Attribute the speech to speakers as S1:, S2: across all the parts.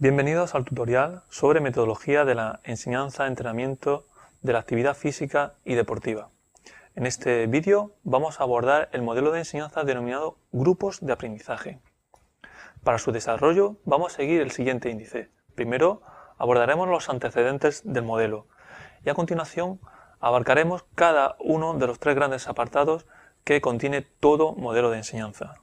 S1: Bienvenidos al tutorial sobre metodología de la enseñanza, entrenamiento de la actividad física y deportiva. En este vídeo vamos a abordar el modelo de enseñanza denominado grupos de aprendizaje. Para su desarrollo vamos a seguir el siguiente índice. Primero abordaremos los antecedentes del modelo y a continuación abarcaremos cada uno de los tres grandes apartados que contiene todo modelo de enseñanza.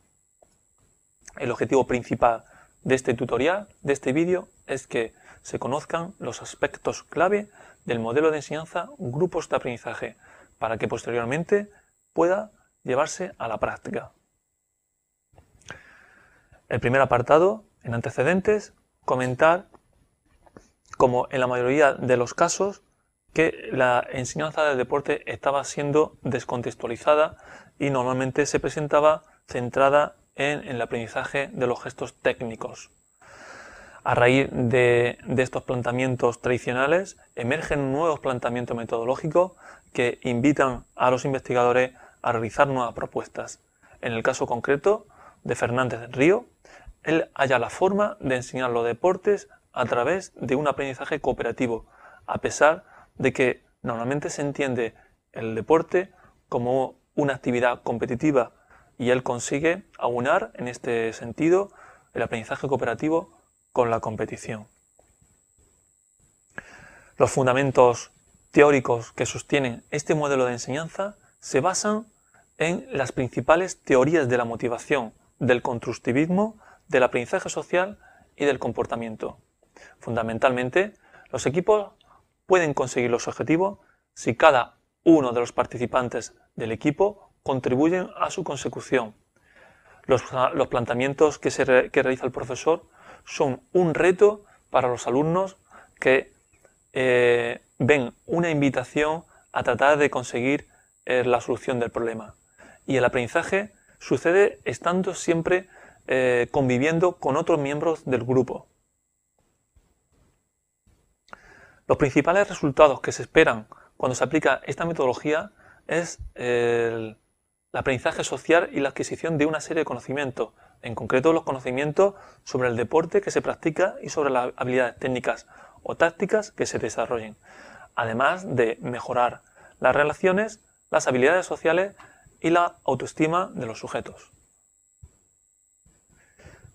S1: El objetivo principal de este tutorial, de este vídeo, es que se conozcan los aspectos clave del modelo de enseñanza grupos de aprendizaje para que posteriormente pueda llevarse a la práctica. El primer apartado, en antecedentes, comentar como en la mayoría de los casos que la enseñanza del deporte estaba siendo descontextualizada y normalmente se presentaba centrada en el aprendizaje de los gestos técnicos. A raíz de, estos planteamientos tradicionales emergen nuevos planteamientos metodológicos que invitan a los investigadores a realizar nuevas propuestas. En el caso concreto de Fernández del Río, él halla la forma de enseñar los deportes a través de un aprendizaje cooperativo, a pesar de que normalmente se entiende el deporte como una actividad competitiva y él consigue aunar en este sentido el aprendizaje cooperativo con la competición. Los fundamentos teóricos que sostienen este modelo de enseñanza se basan en las principales teorías de la motivación, del constructivismo, del aprendizaje social y del comportamiento. Fundamentalmente, los equipos pueden conseguir los objetivos si cada uno de los participantes del equipo contribuyen a su consecución. Los, ah, planteamientos que, se realiza el profesor son un reto para los alumnos que eh, ven una invitación a tratar de conseguir eh, la solución del problema. Y el aprendizaje sucede estando siempre eh, conviviendo con otros miembros del grupo. Los principales resultados que se esperan cuando se aplica esta metodología es el el aprendizaje social y la adquisición de una serie de conocimientos, en concreto los conocimientos sobre el deporte que se practica y sobre las habilidades técnicas o tácticas que se desarrollen, además de mejorar las relaciones, las habilidades sociales y la autoestima de los sujetos.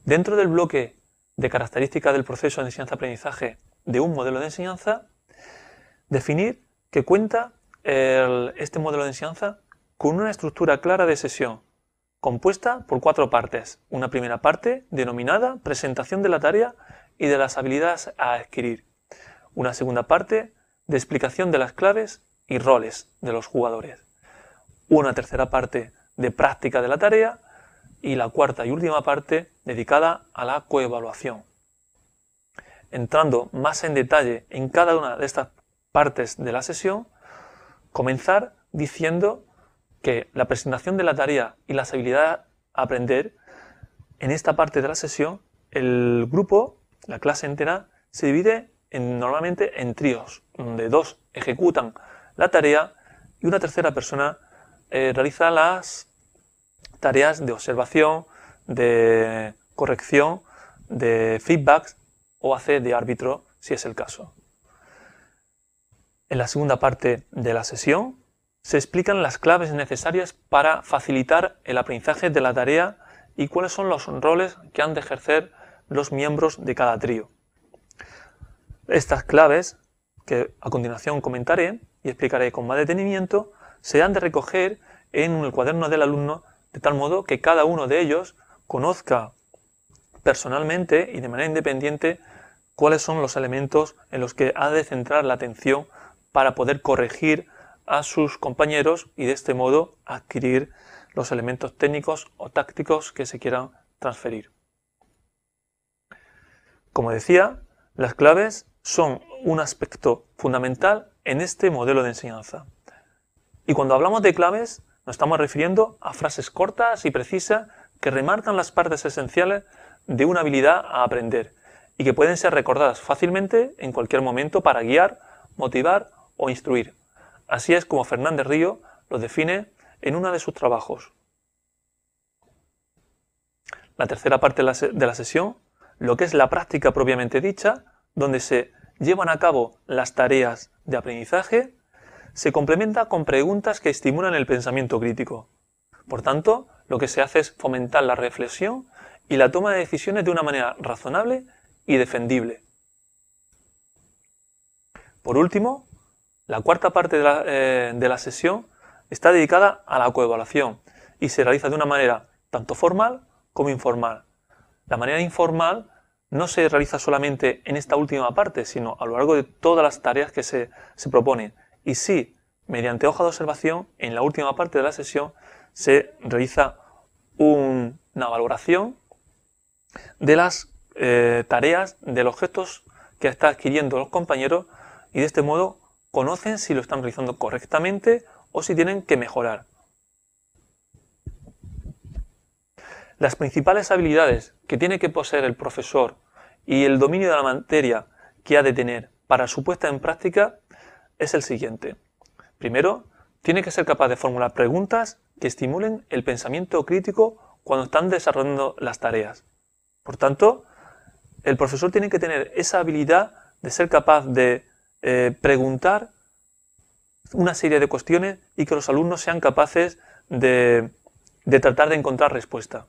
S1: Dentro del bloque de características del proceso de enseñanza-aprendizaje de un modelo de enseñanza, definir qué cuenta este modelo de enseñanza con una estructura clara de sesión, compuesta por cuatro partes. Una primera parte, denominada presentación de la tarea y de las habilidades a adquirir. Una segunda parte, de explicación de las claves y roles de los jugadores. Una tercera parte, de práctica de la tarea. Y la cuarta y última parte, dedicada a la coevaluación. Entrando más en detalle en cada una de estas partes de la sesión, comenzar diciendo que la presentación de la tarea y las habilidades a aprender, en esta parte de la sesión, el grupo, la clase entera, se divide normalmente en tríos, donde dos ejecutan la tarea y una tercera persona eh, realiza las tareas de observación, de corrección, de feedback o hace de árbitro si es el caso. En la segunda parte de la sesión se explican las claves necesarias para facilitar el aprendizaje de la tarea y cuáles son los roles que han de ejercer los miembros de cada trío. Estas claves, que a continuación comentaré y explicaré con más detenimiento, se han de recoger en el cuaderno del alumno de tal modo que cada uno de ellos conozca personalmente y de manera independiente cuáles son los elementos en los que ha de centrar la atención para poder corregir a sus compañeros y de este modo adquirir los elementos técnicos o tácticos que se quieran transferir. Como decía, las claves son un aspecto fundamental en este modelo de enseñanza. Y cuando hablamos de claves, nos estamos refiriendo a frases cortas y precisas que remarcan las partes esenciales de una habilidad a aprender y que pueden ser recordadas fácilmente en cualquier momento para guiar, motivar o instruir. Así es como Fernández Río lo define en uno de sus trabajos. La tercera parte de la sesión, lo que es la práctica propiamente dicha, donde se llevan a cabo las tareas de aprendizaje, se complementa con preguntas que estimulan el pensamiento crítico. Por tanto, lo que se hace es fomentar la reflexión y la toma de decisiones de una manera razonable y defendible. Por último, la cuarta parte eh, de la, sesión está dedicada a la coevaluación y se realiza de una manera tanto formal como informal. La manera informal no se realiza solamente en esta última parte, sino a lo largo de todas las tareas que se, proponen. Y sí, mediante hoja de observación, en la última parte de la sesión se realiza una valoración de las eh, tareas, de los gestos que están adquiriendo los compañeros y de este modo conocen si lo están realizando correctamente o si tienen que mejorar. Las principales habilidades que tiene que poseer el profesor y el dominio de la materia que ha de tener para su puesta en práctica es el siguiente. Primero, tiene que ser capaz de formular preguntas que estimulen el pensamiento crítico cuando están desarrollando las tareas. Por tanto, el profesor tiene que tener esa habilidad de ser capaz de eh, preguntar una serie de cuestiones y que los alumnos sean capaces de, tratar de encontrar respuesta.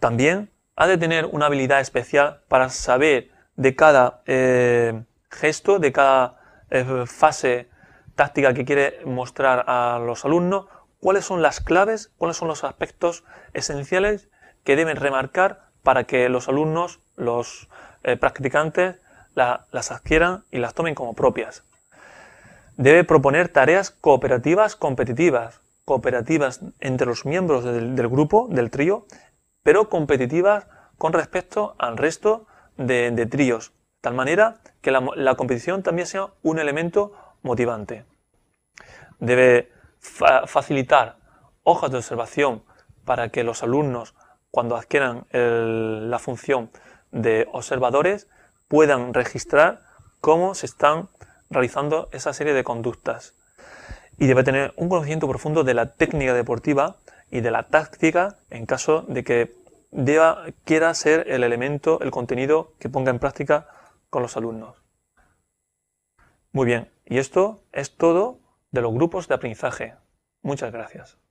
S1: También ha de tener una habilidad especial para saber de cada eh, gesto, de cada eh, fase táctica que quiere mostrar a los alumnos, cuáles son las claves, cuáles son los aspectos esenciales que deben remarcar para que los alumnos, los practicantes, las adquieran y las tomen como propias. Debe proponer tareas cooperativas competitivas, cooperativas entre los miembros del, grupo, del trío, pero competitivas con respecto al resto de, tríos, tal manera que la, competición también sea un elemento motivante. Debe facilitar hojas de observación para que los alumnos, cuando adquieran la función de observadores, puedan registrar cómo se están realizando esa serie de conductas. Y debe tener un conocimiento profundo de la técnica deportiva y de la táctica en caso de que deba, quiera ser el elemento, el contenido que ponga en práctica con los alumnos. Muy bien, y esto es todo de los grupos de aprendizaje. Muchas gracias.